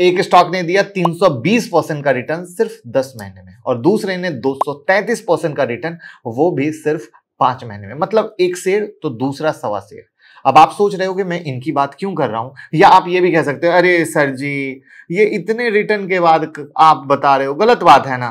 एक स्टॉक ने दिया 320 परसेंट का रिटर्न सिर्फ 10 महीने में और दूसरे ने 233 परसेंट का रिटर्न वो भी सिर्फ पांच महीने में मतलब एक शेयर तो दूसरा सवा शेयर अब आप सोच रहे हो कि मैं इनकी बात क्यों कर रहा हूँ या आप ये भी कह सकते हो अरे सर जी ये इतने रिटर्न के बाद आप बता रहे हो गलत बात है ना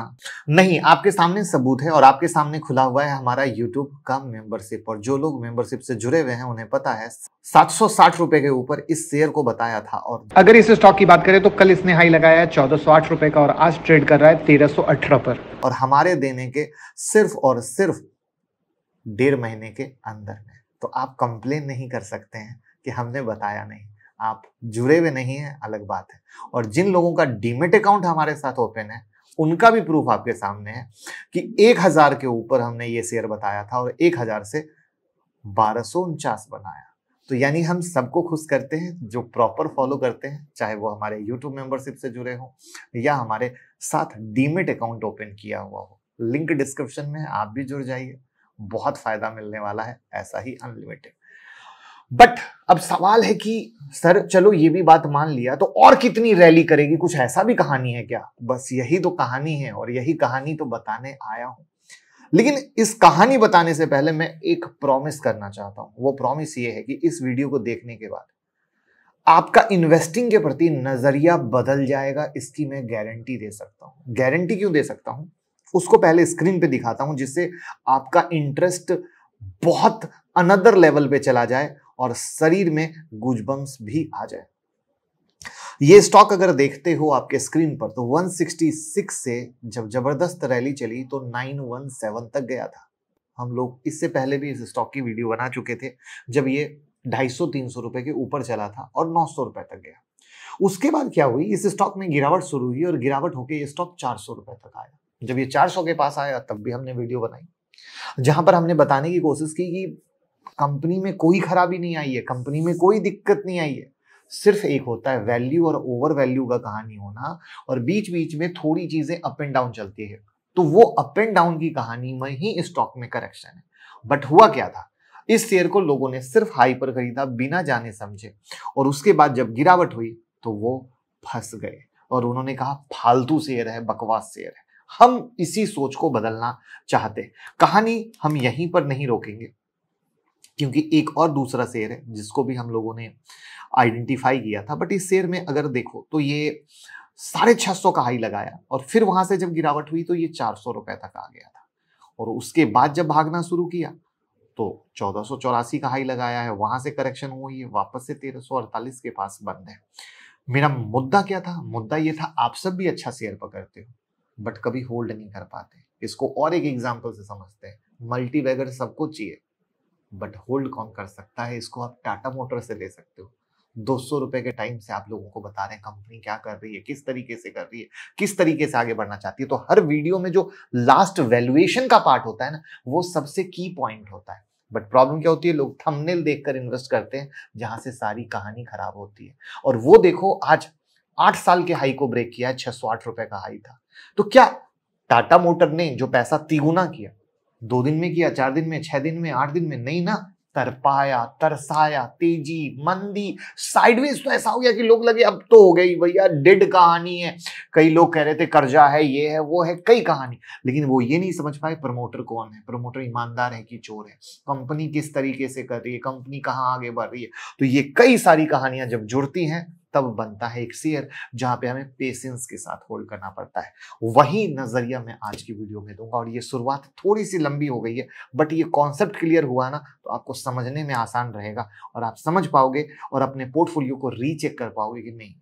नहीं आपके सामने सबूत है और आपके सामने खुला हुआ है हमारा यूट्यूब का मेंबरशिप और जो लोग मेंबरशिप से जुड़े हुए हैं उन्हें पता है सात सौ साठ रुपए के ऊपर इस शेयर को बताया था और अगर इस स्टॉक की बात करें तो कल इसने हाई लगाया है चौदह सौ आठ रुपए का और आज ट्रेड कर रहा है तेरह सौ अठारह पर और हमारे देने के सिर्फ और सिर्फ डेढ़ महीने के अंदर में तो आप कंप्लेन नहीं कर सकते हैं कि हमने बताया नहीं आप जुड़े हुए नहीं हैं अलग बात है और जिन लोगों का डीमेट अकाउंट हमारे साथ ओपन है उनका भी प्रूफ आपके सामने है कि एक हज़ार के ऊपर हमने ये शेयर बताया था और एक हज़ार से बारह सौ उनचास बनाया तो यानी हम सबको खुश करते हैं जो प्रॉपर फॉलो करते हैं चाहे वो हमारे यूट्यूब मेंबरशिप से जुड़े हों या हमारे साथ डीमेट अकाउंट ओपन किया हुआ हो लिंक डिस्क्रिप्शन में आप भी जुड़ जाइए बहुत फायदा मिलने वाला है ऐसा ही अनलिमिटेड बट अब सवाल है कि सर चलो ये भी बात मान लिया तो और कितनी रैली करेगी कुछ ऐसा भी कहानी है क्या बस यही तो कहानी है और यही कहानी तो बताने आया हूं लेकिन इस कहानी बताने से पहले मैं एक प्रॉमिस करना चाहता हूं वो प्रॉमिस ये है कि इस वीडियो को देखने के बाद आपका इन्वेस्टिंग के प्रति नजरिया बदल जाएगा इसकी मैं गारंटी दे सकता हूं गारंटी क्यों दे सकता हूं उसको पहले स्क्रीन पे दिखाता हूं जिससे आपका इंटरेस्ट बहुत अनदर लेवल पे चला जाए और शरीर में गुजबम्स भी आ जाए ये स्टॉक अगर देखते हो आपके स्क्रीन पर तो 166 से जब जबरदस्त रैली चली तो 917 तक गया था हम लोग इससे पहले भी इस स्टॉक की वीडियो बना चुके थे जब ये 250-300 रुपए के ऊपर चला था और 900 रुपए तक गया उसके बाद क्या हुई इस स्टॉक में गिरावट शुरू हुई और गिरावट होकर ये स्टॉक 400 रुपए तक आया जब ये 400 के पास आया तब भी हमने वीडियो बनाई जहां पर हमने बताने की कोशिश की कि कंपनी में कोई खराबी नहीं आई है कंपनी में कोई दिक्कत नहीं आई है सिर्फ एक होता है वैल्यू और ओवर वैल्यू का कहानी होना और बीच बीच में थोड़ी चीजें अप एंड डाउन चलती है तो वो अप एंड डाउन की कहानी में ही स्टॉक में करेक्शन है बट हुआ क्या था इस शेयर को लोगों ने सिर्फ हाई पर खरीदा बिना जाने समझे और उसके बाद जब गिरावट हुई तो वो फंस गए और उन्होंने कहा फालतू शेयर है बकवास शेयर है हम इसी सोच को बदलना चाहते हैं कहानी हम यहीं पर नहीं रोकेंगे क्योंकि एक और दूसरा शेर है जिसको भी हम लोगों ने आइडेंटिफाई किया था बट इस शेर में अगर देखो तो ये साढ़े छः सौ का हाई लगाया और फिर वहां से जब गिरावट हुई तो ये चार सौ रुपए तक आ गया था और उसके बाद जब भागना शुरू किया तो चौदह सौ चौरासी का हाई लगाया है वहां से करेक्शन हुई है वापस से तेरह सौ अड़तालीस के पास बंद है मेरा मुद्दा क्या था मुद्दा ये था आप सब भी अच्छा शेयर पकड़ते हो बट कभी होल्ड नहीं कर पाते इसको और एक एग्जाम्पल से समझते हैं मल्टी वैगर सबको चाहिए बट होल्ड कौन कर सकता है इसको आप टाटा मोटर से ले सकते हो दो सौ रुपए के टाइम से आप लोगों को बता रहे हैं कंपनी क्या कर रही है किस तरीके से कर रही है किस तरीके से आगे बढ़ना चाहती है तो हर वीडियो में जो लास्ट वैल्यूएशन का पार्ट होता है ना वो सबसे की पॉइंट होता है बट प्रॉब्लम क्या होती है लोग थंबनेल देखकर इन्वेस्ट करते हैं जहां से सारी कहानी खराब होती है और वो देखो आज आठ साल के हाई को ब्रेक किया है छह सौ आठ रुपए का हाई था तो क्या टाटा मोटर ने जो पैसा तिगुना किया दो दिन में किया चार दिन में छह दिन में आठ दिन में नहीं ना तरपाया तरसाया तेजी मंदी साइडवेज तो ऐसा हो गया कि लोग लगे अब तो हो गई भैया डेड कहानी है कई लोग कह रहे थे कर्जा है ये है वो है कई कहानी लेकिन वो ये नहीं समझ पाए प्रमोटर कौन है प्रमोटर ईमानदार है कि चोर है कंपनी किस तरीके से कर रही है कंपनी कहाँ आगे बढ़ रही है तो ये कई सारी कहानियां जब जुड़ती हैं तब बनता है एक शेयर जहां पे हमें पेशेंस के साथ होल्ड करना पड़ता है वही नजरिया मैं आज की वीडियो में दूंगा और ये शुरुआत थोड़ी सी लंबी हो गई है बट ये कॉन्सेप्ट क्लियर हुआ ना तो आपको समझने में आसान रहेगा और आप समझ पाओगे और अपने पोर्टफोलियो को रीचेक कर पाओगे कि नहीं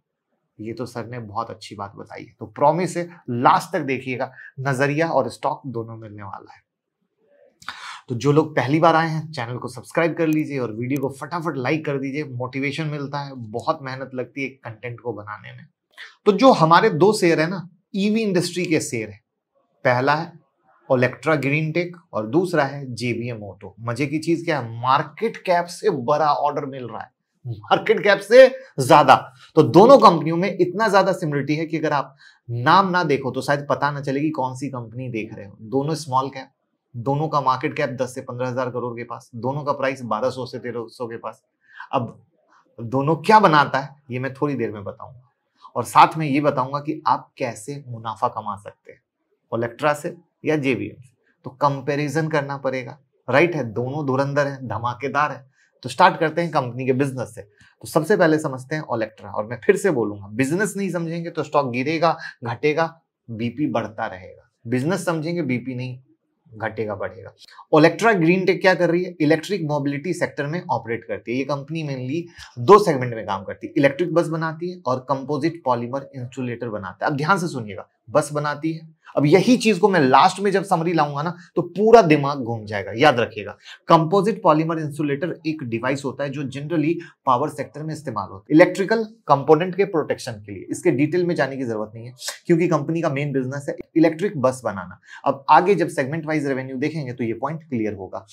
ये तो सर ने बहुत अच्छी बात बताई है तो प्रॉमिस है लास्ट तक देखिएगा नजरिया और स्टॉक दोनों मिलने वाला है तो जो लोग पहली बार आए हैं चैनल को सब्सक्राइब कर लीजिए और वीडियो को फटाफट लाइक कर दीजिए मोटिवेशन मिलता है बहुत मेहनत लगती है कंटेंट को बनाने में तो जो हमारे दो शेयर है ना ईवी e इंडस्ट्री के शेयर है पहला है ओलेक्ट्रा ग्रीन टेक और दूसरा है जेबीएम ऑटो मजे की चीज क्या है मार्केट कैप से बड़ा ऑर्डर मिल रहा है मार्केट कैप से ज्यादा तो दोनों कंपनियों में इतना ज्यादा सिमिलिटी है कि अगर आप नाम ना देखो तो शायद पता ना चले कि कौन सी कंपनी देख रहे हो दोनों स्मॉल कैप दोनों का मार्केट कैप दस से पंद्रह हजार करोड़ के पास दोनों का प्राइस बारह सौ से तेरह सौ के पास अब दोनों क्या बनाता है ये मैं थोड़ी देर में बताऊंगा और साथ में ये बताऊंगा कि आप कैसे मुनाफा कमा सकते हैं ओलेक्ट्रा से या जेबीएम से तो कंपेरिजन करना पड़ेगा राइट है दोनों धुरंधर है धमाकेदार है तो स्टार्ट करते हैं कंपनी के बिजनेस से तो सबसे पहले समझते हैं ओलेक्ट्रा और मैं फिर से बोलूंगा बिजनेस नहीं समझेंगे तो स्टॉक गिरेगा घटेगा बीपी बढ़ता रहेगा बिजनेस समझेंगे बीपी नहीं घटेगा बढ़ेगा ओलेक्ट्रा ग्रीन टेक क्या कर रही है इलेक्ट्रिक मोबिलिटी सेक्टर में ऑपरेट करती है ये कंपनी मेनली दो सेगमेंट में काम करती है इलेक्ट्रिक बस बनाती है और कंपोजिट पॉलीमर इंसुलेटर बनाता है अब ध्यान से सुनिएगा बस बनाती है अब यही चीज को मैं लास्ट में जब समरी लाऊंगा ना तो पूरा दिमाग घूम जाएगा याद रखिएगा कंपोजिट पॉलीमर इंसुलेटर एक डिवाइस होता है जो जनरली पावर सेक्टर में इस्तेमाल होता है इलेक्ट्रिकल कंपोनेंट के प्रोटेक्शन के लिए इसके डिटेल में जाने की जरूरत नहीं है क्योंकि कंपनी का मेन बिजनेस है इलेक्ट्रिक बस बनाना अब आगे जब सेगमेंट वाइज रेवेन्यू देखेंगे तो ये पॉइंट क्लियर होगा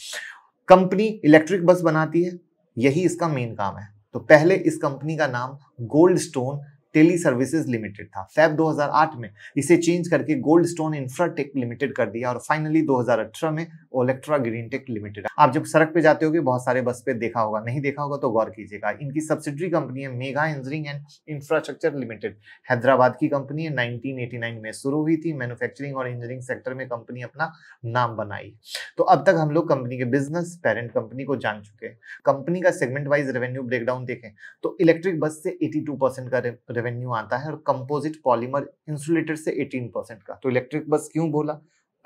कंपनी इलेक्ट्रिक बस बनाती है यही इसका मेन काम है तो पहले इस कंपनी का नाम gold stone tele services limited था फैब 2008 में इसे चेंज करके गोल्ड स्टोन इंफ्राटेक लिमिटेड कर दिया और फाइनली 2018 में ओलेक्ट्रा ग्रीन टेक लिमिटेड आप जब सड़क पे जाते हो बहुत सारे बस पे देखा होगा नहीं देखा होगा तो गौर कीजिएगा इनकी सब्सिडरी कंपनी है mega engineering and infrastructure limited Hyderabad की कंपनी है नाइनटीन में शुरू हुई थी मैन्युफैक्चरिंग और इंजीनियरिंग सेक्टर में कंपनी अपना नाम बनाई तो अब तक हम लोग कंपनी के बिजनेस पेरेंट कंपनी को जान चुके हैं कंपनी का सेगमेंट वाइज रेवेन्यू ब्रेकडाउन देखें तो इलेक्ट्रिक बस से एटी का रेवेन्यू आता है और कंपोजिट पॉलीमर इंसुलेटर से 18 परसेंट का तो इलेक्ट्रिक बस क्यों बोला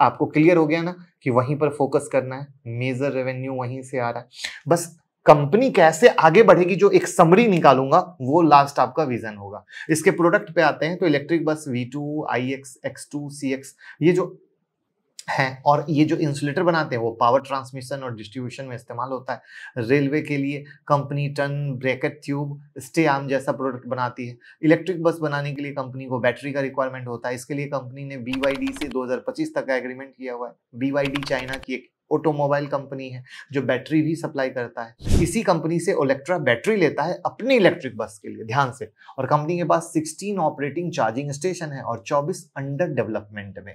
आपको क्लियर हो गया ना कि वहीं पर फोकस करना है मेजर रेवेन्यू वहीं से आ रहा है बस कंपनी कैसे आगे बढ़ेगी जो एक समरी निकालूंगा वो लास्ट आपका विजन होगा इसके प्रोडक्ट पे आते हैं तो electric bus V2, IX, X2, CX ये जो हैं और ये जो इंसुलेटर बनाते हैं वो पावर ट्रांसमिशन और डिस्ट्रीब्यूशन में इस्तेमाल होता है रेलवे के लिए company ton bracket tube stay arm जैसा प्रोडक्ट बनाती है इलेक्ट्रिक बस बनाने के लिए कंपनी को बैटरी का रिक्वायरमेंट होता है इसके लिए कंपनी ने बी से पच्चीस तक का एग्रीमेंट किया हुआ है बी चाइना की एक ऑटोमोबाइल कंपनी है जो बैटरी भी सप्लाई करता है इसी कंपनी से ओलेक्ट्रा बैटरी लेता है अपने इलेक्ट्रिक बस के लिए ध्यान से और कंपनी के पास 16 ऑपरेटिंग चार्जिंग स्टेशन है और 24 अंडर डेवलपमेंट में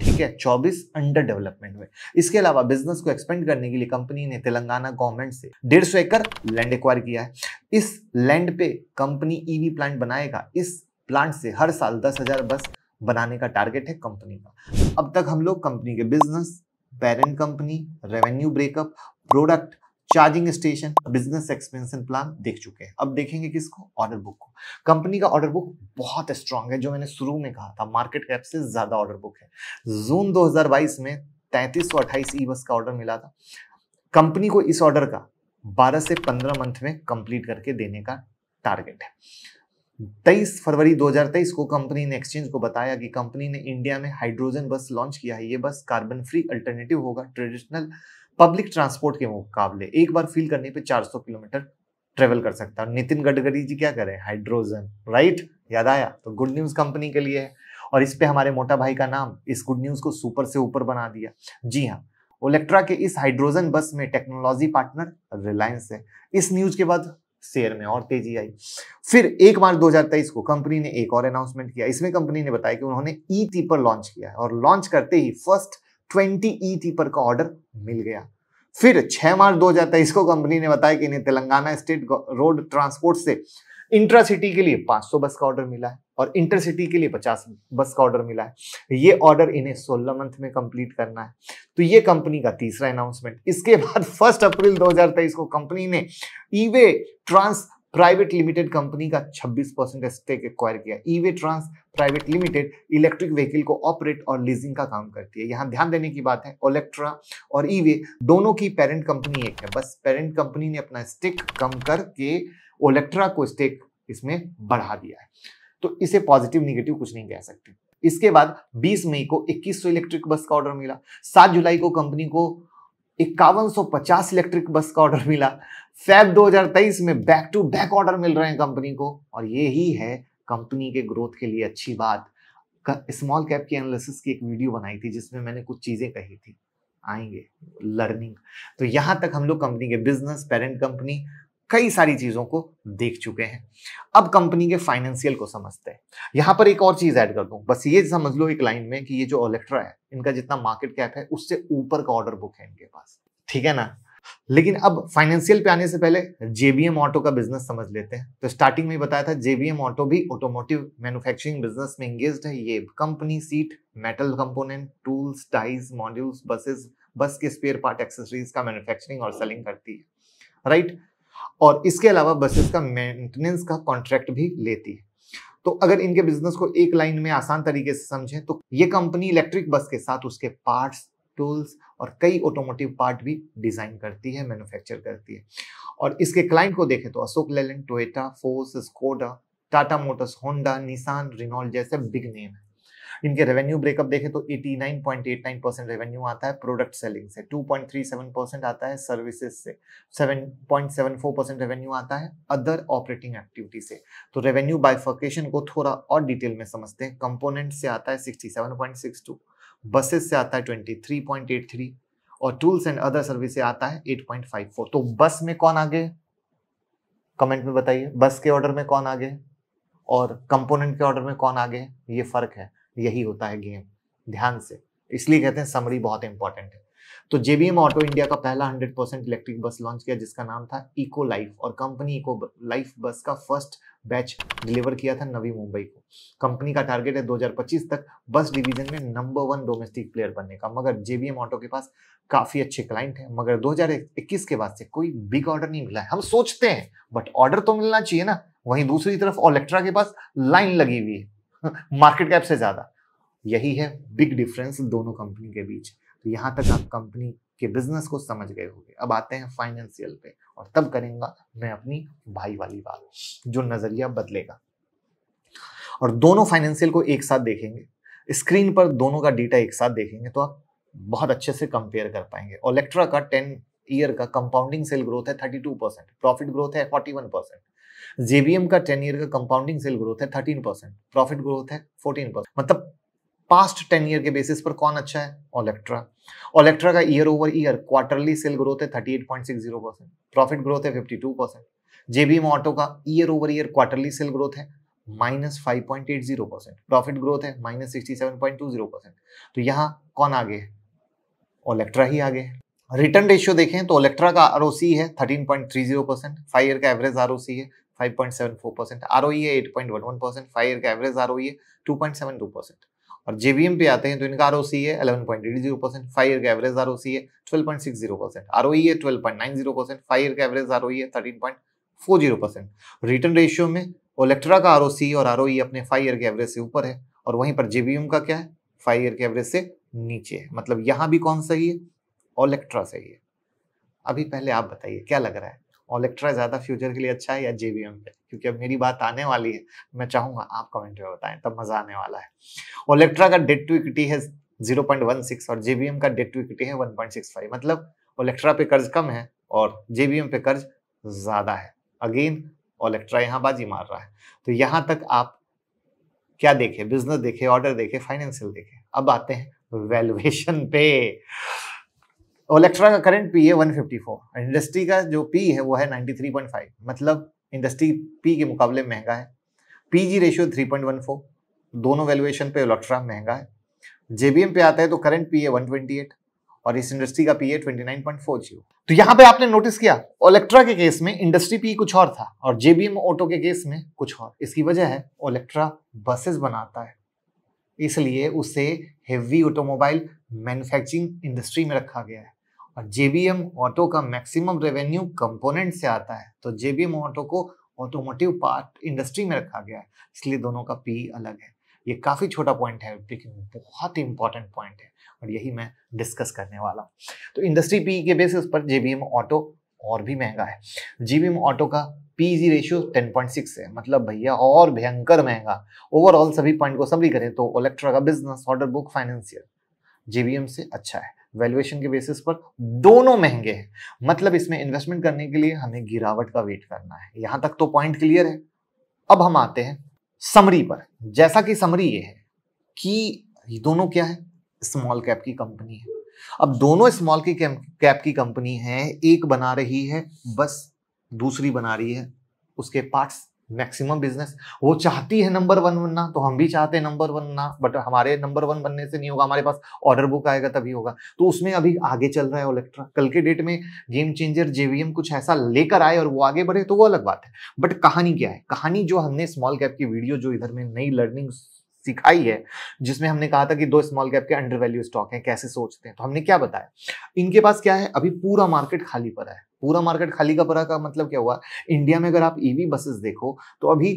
ठीक है 24 अंडर डेवलपमेंट में इसके अलावा बिजनेस को एक्सपेंड करने के लिए कंपनी ने तेलंगाना गवर्नमेंट से डेढ़ सौ एकड़ लैंड एक्वायर किया है इस लैंड पे कंपनी ईवी प्लांट बनाएगा इस प्लांट से हर साल दस हजार बस बनाने का टारगेट है कंपनी का अब तक हम लोग कंपनी के business parent company revenue breakup product charging station business expansion plan देख चुके हैं अब देखेंगे किसको ऑर्डर बुक को कंपनी का ऑर्डर बुक बहुत स्ट्रांग है जो मैंने शुरू में कहा था मार्केट कैप से ज्यादा ऑर्डर बुक है जून 2022 में तैतीस सौ अट्ठाईस ई बस का ऑर्डर मिला था कंपनी को इस ऑर्डर का 12 से 15 मंथ में कंप्लीट करके देने का टारगेट है 23 फरवरी 2023 को कंपनी ने एक्सचेंज को बताया कि कंपनी ने इंडिया में हाइड्रोजन बस लॉन्च किया है ये बस कार्बन फ्री अल्टरनेटिव होगा ट्रेडिशनल पब्लिक ट्रांसपोर्ट के मुकाबले एक बार फील करने पे 400 किलोमीटर ट्रेवल कर सकता है नितिन गडकरी जी क्या करें हाइड्रोजन राइट याद आया तो गुड न्यूज़ कंपनी के लिए है और इस पे हमारे मोटा भाई का नाम इस गुड न्यूज़ को सुपर से ऊपर बना दिया जी हाँ ओलेक्ट्रा के इस हाइड्रोजन बस में टेक्नोलॉजी पार्टनर रिलायंस है इस न्यूज के बाद शेयर में और तेजी आई फिर एक मार्च 2023 को कंपनी ने एक और अनाउंसमेंट किया इसमें कंपनी ने बताया कि उन्होंने ई टीपर लॉन्च किया है और लॉन्च करते ही first twenty E e tipper का ऑर्डर मिल गया फिर 6 मार्च दो हजार तेईस को कंपनी ने बताया कि इन्हें तेलंगाना स्टेट रोड ट्रांसपोर्ट से इंट्रा सिटी के लिए 500 बस का ऑर्डर मिला है और इंटरसिटी के लिए 50 बस का ऑर्डर मिला है ये ऑर्डर इन्हें 16 मंथ में कंप्लीट करना है तो ये कंपनी का तीसरा अनाउंसमेंट इसके बाद फर्स्ट अप्रैल 2023 को कंपनी ने Evey e trans private limited company का 26 परसेंट स्टेक एक्वायर किया Evey trans private limited electric vehicle को ऑपरेट और लीजिंग का काम करती है यहाँ ध्यान देने की बात है ओलेक्ट्रा और ईवे e दोनों की पेरेंट कंपनी एक है बस पेरेंट कंपनी ने अपना स्टेक कम करके ओलेक्ट्रा को स्टेक इसमें बढ़ा दिया है तो इसे पॉजिटिव निगेटिव कुछ नहीं कह सकते इसके बाद 20 मई को 2100 इलेक्ट्रिक बस का ऑर्डर मिला 7 जुलाई को कंपनी को इक्यावन इलेक्ट्रिक बस का ऑर्डर मिला फैब 2023 में बैक टू बैक ऑर्डर मिल रहे हैं कंपनी को और ये ही है कंपनी के ग्रोथ के लिए अच्छी बात स्मॉल कैप की एनालिसिस की एक वीडियो बनाई थी जिसमें मैंने कुछ चीज़ें कही थी आएंगे लर्निंग तो यहां तक हम लोग कंपनी के बिजनेस पेरेंट कंपनी कई सारी चीजों को देख चुके हैं अब कंपनी के फाइनेंशियल को समझते हैं यहां पर एक और चीज ऐड कर दूं बस ये समझ लो एक लाइन में कि ये जो ओलेक्ट्रा है इनका जितना मार्केट कैप है उससे ऊपर का ऑर्डर बुक है इनके पास ठीक है ना लेकिन अब फाइनेंशियल पे आने से पहले जेबीएम ऑटो का बिजनेस समझ लेते हैं तो स्टार्टिंग में बताया था जेबीएम ऑटो भी ऑटोमोटिव मैन्युफैक्चरिंग बिजनेस में इंगेज है ये company sheet metal component tools dies modules buses bus के स्पेयर पार्ट एक्सेसरीज का मैन्युफैक्चरिंग और सेलिंग करती है राइट right? और इसके अलावा बसेस का मेंटेनेंस का कॉन्ट्रैक्ट भी लेती है तो अगर इनके बिजनेस को एक लाइन में आसान तरीके से समझें तो ये कंपनी इलेक्ट्रिक बस के साथ उसके पार्ट्स टूल्स और कई ऑटोमोटिव पार्ट भी डिज़ाइन करती है मैन्युफैक्चर करती है और इसके क्लाइंट को देखें तो Ashok Leyland Toyota Force Skoda Tata Motors Honda Nissan Renault जैसे बिग नेम है इनके रेवेन्यू ब्रेकअप देखें तो 89.89 परसेंट रेवेन्यू आता है प्रोडक्ट सेलिंग से 2.37 परसेंट आता है सर्विसेज से 7.74 परसेंट रेवेन्यू आता है अदर ऑपरेटिंग एक्टिविटी से तो रेवेन्यू बाइफर्केशन को थोड़ा और डिटेल में समझते हैं कंपोनेंट से आता है सिक्सटी बसेस से आता है ट्वेंटी और टूल्स एंड अदर सर्विस से आता है 8.54 तो बस में कौन आगे कमेंट में बताइए बस के ऑर्डर में कौन आगे और कंपोनेंट के ऑर्डर में कौन आगे ये फर्क है यही होता है गेम ध्यान से इसलिए कहते हैं समरी बहुत इंपॉर्टेंट है तो जेबीएम ऑटो इंडिया का पहला 100 परसेंट इलेक्ट्रिक बस लॉन्च किया जिसका नाम था इको लाइफ और कंपनी इको लाइफ बस का फर्स्ट बैच डिलीवर किया था नवी मुंबई को कंपनी का टारगेट है 2025 तक बस डिवीजन में नंबर वन डोमेस्टिक प्लेयर बनने का मगर जेबीएम ऑटो के पास काफी अच्छे क्लाइंट हैं मगर 2021 के बाद से कोई बिग ऑर्डर नहीं मिला है हम सोचते हैं बट ऑर्डर तो मिलना चाहिए ना वहीं दूसरी तरफ ओलेक्ट्रा के पास लाइन लगी हुई है मार्केट कैप से ज़्यादा यही है बिग डिफरेंस दोनों कंपनी के बीच तो तक आप कंपनी के बिजनेस को समझ गए होंगे अब आते हैं फाइनेंशियल पे और तब करेंगा मैं अपनी भाई वाली बात जो नज़रिया बदलेगा और दोनों फाइनेंशियल को एक साथ देखेंगे स्क्रीन पर दोनों का डेटा एक साथ देखेंगे तो आप बहुत अच्छे से कंपेयर कर पाएंगे और इलेक्ट्रा का टेन ईयर का कंपाउंडिंग सेल ग्रोथ है thirty two percent profit growth है फोर्टी वन परसेंट जेबीएम का टेन ईयर का कंपाउंडिंग सेल ग्रोथ है थर्टीन परसेंट प्रॉफिट ग्रोथ है फोर्टीन परसेंट मतलब पास्ट टेन ईयर के बेसिस पर कौन अच्छा है ओलेक्ट्रा ओलेक्ट्रा का year over year quarterly sale growth है thirty eight point six zero percent profit growth है fifty two percent JBM auto का year over year quarterly sale growth है minus five point eight zero percent profit growth है minus sixty seven point two zero percent तो यहाँ कौन आगे है ओलेक्ट्रा ही आगे है रिटर्न रेशियो देखें तो ओलेक्ट्रा का आर है thirteen point three zero percent five year का एवरेज आर है 5.74 ROE है 8.11 परसेंट फाइव ईयर का एवरेज आर ओ है 2.72 परसेंट और जेबीएम पे आते हैं तो इनका आर सी है 11.80 परसेंट फाइव ईयर का एवरेज आर है 12.60 परसेंट आर e है 12.90 परसेंट फाइव ईयर का एवरेज आर ओ है 13.40 परसेंट रिटर्न रेशियो में ओलेक्ट्रा का आर और आर e अपने फाइव ईयर के एवरेज से ऊपर है और वहीं पर जेबीएम का क्या है फाइव ईयर के एवरेज से नीचे है मतलब यहाँ भी कौन सही है ओलेक्ट्रा सही है अभी पहले आप बताइए क्या लग रहा है ओलेक्ट्रा ज्यादा फ्यूचर के लिए अच्छा है या जेवीएम पे क्योंकि अब मेरी बात आने वाली है मैं चाहूंगा आप कमेंट में बताएं तब मजा आने वाला है ओलेक्ट्रा का डेट टू इक्विटी है 0.16 और जेबीएम का डेट टू इक्विटी है 1.65 मतलब ओलेक्ट्रा पे कर्ज कम है और जेबीएम पे कर्ज ज्यादा है अगेन ओलेक्ट्रा यहाँ बाजी मार रहा है तो यहाँ तक आप क्या देखे बिजनेस देखे ऑर्डर देखे फाइनेंशियल देखे अब आते हैं वैल्यूएशन पे ओलेक्ट्रा का करंट पी है 154 इंडस्ट्री का जो पी है वो है 93.5 मतलब इंडस्ट्री पी के मुकाबले महंगा है पी जी रेशियो थ्री दोनों वैल्यूएशन पे ओलेक्ट्रा महंगा है जेबीएम पे आता है तो करंट पी है 128 और इस इंडस्ट्री का पी है ट्वेंटी तो यहाँ पे आपने नोटिस किया ओलेक्ट्रा के केस में इंडस्ट्री पी कुछ और था और जेबीएम ऑटो के केस में कुछ और इसकी वजह है ओलेक्ट्रा बसेस बनाता है इसलिए उसे हेवी ऑटोमोबाइल मैन्युफैक्चरिंग इंडस्ट्री में रखा गया है और जेबीएम ऑटो का मैक्सिमम रेवेन्यू कंपोनेंट से आता है तो जेबीएम ऑटो को ऑटोमोटिव पार्ट इंडस्ट्री में रखा गया है इसलिए दोनों का पी अलग है ये काफ़ी छोटा पॉइंट है लेकिन बहुत ही इंपॉर्टेंट पॉइंट है और यही मैं डिस्कस करने वाला हूँ तो इंडस्ट्री पी के बेसिस पर जेबीएम ऑटो और भी महंगा है जेबीएम ऑटो का पीजी रेशियो 10.6 है मतलब भैया और भयंकर महंगा ओवरऑल सभी पॉइंट को सभी करें तो इलेक्ट्रा का business order book financial JBM से अच्छा है वैल्यूएशन के बेसिस पर दोनों महंगे हैं मतलब इसमें इन्वेस्टमेंट करने के लिए हमें गिरावट का वेट करना है यहां तक तो पॉइंट क्लियर है अब हम आते हैं समरी पर जैसा कि समरी ये है कि ये दोनों क्या है स्मॉल कैप की कंपनी है अब दोनों स्मॉल की कैप की कंपनी है एक बना रही है बस दूसरी बना रही है उसके पार्ट्स मैक्सिमम बिजनेस वो चाहती है नंबर वन बनना तो हम भी चाहते हैं नंबर वन बनना बट हमारे नंबर वन बनने से नहीं होगा हमारे पास ऑर्डर बुक आएगा तभी होगा तो उसमें अभी आगे चल रहा है इलेक्ट्रा कल के डेट में गेम चेंजर जेवीएम कुछ ऐसा लेकर आए और वो आगे बढ़े तो वो अलग बात है बट कहानी क्या है कहानी जो हमने स्मॉल कैप की वीडियो जो इधर में नई लर्निंग सिखाई है जिसमें हमने कहा था कि दो स्मॉल कैप के अंडर वैल्यू स्टॉक हैं कैसे सोचते हैं तो हमने क्या बताया इनके पास क्या है अभी पूरा मार्केट खाली पड़ा है पूरा मार्केट खाली का पड़ा का मतलब क्या हुआ इंडिया में अगर आप ईवी e बसेस देखो तो अभी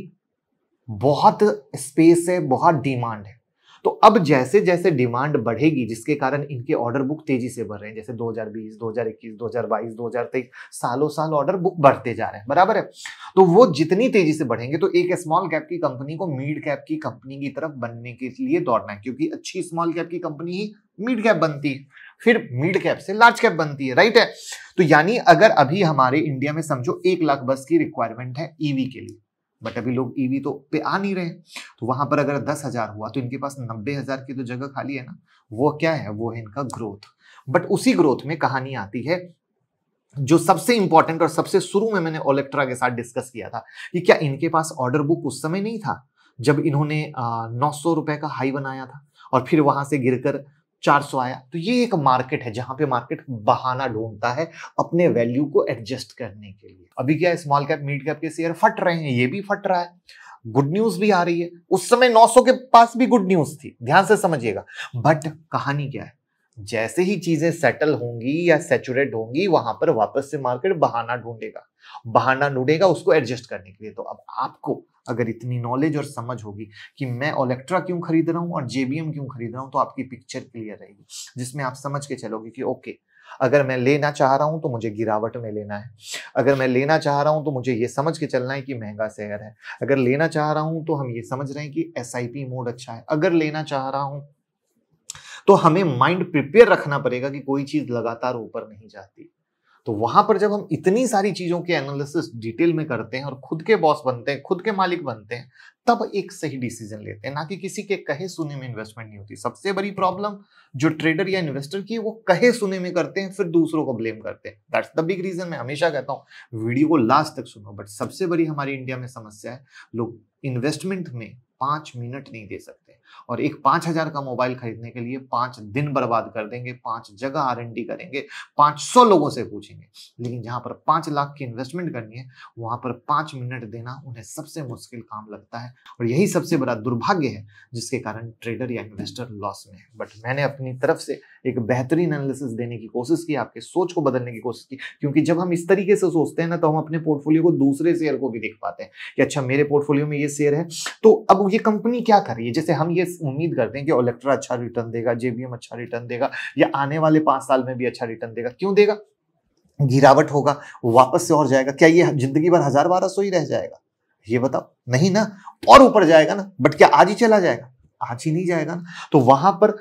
बहुत स्पेस है बहुत डिमांड है तो अब जैसे जैसे डिमांड बढ़ेगी जिसके कारण इनके ऑर्डर बुक तेजी से बढ़ रहे हैं जैसे 2020, 2021, 2022, 2023 सालों साल ऑर्डर बुक बढ़ते जा रहे हैं बराबर है तो वो जितनी तेजी से बढ़ेंगे तो एक स्मॉल कैप की कंपनी को मिड कैप की कंपनी की तरफ बनने के लिए दौड़ना है क्योंकि अच्छी स्मॉल कैप की कंपनी ही मिड कैप बनती है फिर मिड कैप से लार्ज कैप बनती है राइट है तो यानी अगर अभी हमारे इंडिया में समझो एक लाख बस की रिक्वायरमेंट है ईवी e के लिए बट अभी लोग ईवी e तो पे आ नहीं रहे तो वहां पर अगर दस हजार हुआ तो इनके पास नब्बे हजार की तो जगह खाली है ना वो क्या है वो है इनका ग्रोथ बट उसी ग्रोथ में कहानी आती है जो सबसे इंपॉर्टेंट और सबसे शुरू में मैंने ओलेक्ट्रा के साथ डिस्कस किया था कि क्या इनके पास ऑर्डर बुक उस समय नहीं था जब इन्होंने नौ सौ रुपए का हाई बनाया था और फिर वहां से गिरकर 400 आया तो ये एक मार्केट है जहां पे मार्केट बहाना ढूंढता है अपने वैल्यू को एडजस्ट करने के लिए अभी क्या स्मॉल कैप मिड कैप के शेयर फट रहे हैं ये भी फट रहा है गुड न्यूज भी आ रही है उस समय 900 के पास भी गुड न्यूज थी ध्यान से समझिएगा बट कहानी क्या है जैसे ही चीजें सेटल होंगी या सेचुरेट होंगी वहां पर वापस से मार्केट बहाना ढूंढेगा बहाना ढूंढेगा उसको एडजस्ट करने के लिए तो अब आपको अगर इतनी नॉलेज और समझ होगी कि मैं ओलेक्ट्रा क्यों खरीद रहा हूँ और जेबीएम क्यों खरीद रहा हूँ तो आपकी पिक्चर क्लियर रहेगी जिसमें आप समझ के चलोगे कि ओके अगर मैं लेना चाह रहा हूं तो मुझे गिरावट में लेना है अगर मैं लेना चाह रहा हूं तो मुझे ये समझ के चलना है कि महंगा शहर है अगर लेना चाह रहा हूं तो हम ये समझ रहे हैं कि एस मोड अच्छा है अगर लेना चाह रहा हूं तो हमें माइंड प्रिपेयर रखना पड़ेगा कि कोई चीज लगातार ऊपर नहीं जाती तो वहां पर जब हम इतनी सारी चीजों के एनालिसिस डिटेल में करते हैं और खुद के बॉस बनते हैं खुद के मालिक बनते हैं तब एक सही डिसीजन लेते हैं ना कि किसी के कहे सुने में इन्वेस्टमेंट नहीं होती सबसे बड़ी प्रॉब्लम जो ट्रेडर या इन्वेस्टर की वो कहे सुने में करते हैं फिर दूसरों को ब्लेम करते हैं दैट्स द बिग रीजन मैं हमेशा कहता हूँ वीडियो को लास्ट तक सुनो बट सबसे बड़ी हमारी इंडिया में समस्या है लोग इन्वेस्टमेंट में पांच मिनट नहीं दे सकते और एक पांच हजार का मोबाइल खरीदने के लिए पांच दिन बर्बाद कर देंगे पांच जगह आर करेंगे पांच सौ लोगों से पूछेंगे लेकिन जहां पर पांच लाख की इन्वेस्टमेंट करनी है वहां पर पांच मिनट देना उन्हें सबसे मुश्किल काम लगता है और यही सबसे बड़ा दुर्भाग्य है जिसके कारण ट्रेडर या इन्वेस्टर लॉस में है बट मैंने अपनी तरफ से एक बेहतरीन एनालिसिस देने की कोशिश की आपके सोच को बदलने की कोशिश की क्योंकि जब हम इस तरीके से सोचते हैं ना तो हम अपने पोर्टफोलियो को दूसरे शेयर को भी देख पाते हैं कि अच्छा मेरे पोर्टफोलियो में ये शेयर है तो अब ये कंपनी क्या कर रही है जैसे हम ये उम्मीद करते हैं कि ओलेक्ट्रा अच्छा रिटर्न देगा जेबीएम अच्छा रिटर्न देगा या आने वाले पांच साल में भी अच्छा रिटर्न देगा क्यों देगा गिरावट होगा वापस से और जाएगा क्या ये जिंदगी भर हजार बारह सौ ही रह जाएगा ये बताओ नहीं ना और ऊपर जाएगा ना बट क्या आज ही चला जाएगा आज ही नहीं जाएगा ना तो वहां पर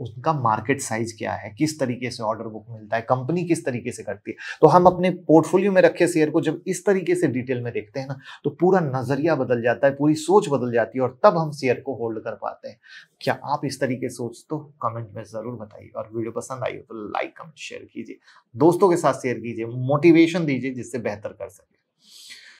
उनका मार्केट साइज क्या है किस तरीके से ऑर्डर बुक मिलता है कंपनी किस तरीके से करती है तो हम अपने पोर्टफोलियो में रखे शेयर को जब इस तरीके से डिटेल में देखते हैं ना तो पूरा नजरिया बदल जाता है पूरी सोच बदल जाती है और तब हम शेयर को होल्ड कर पाते हैं क्या आप इस तरीके सोच तो कमेंट में ज़रूर बताइए और वीडियो पसंद आई हो तो लाइक कमेंट शेयर कीजिए दोस्तों के साथ शेयर कीजिए मोटिवेशन दीजिए जिससे बेहतर कर सके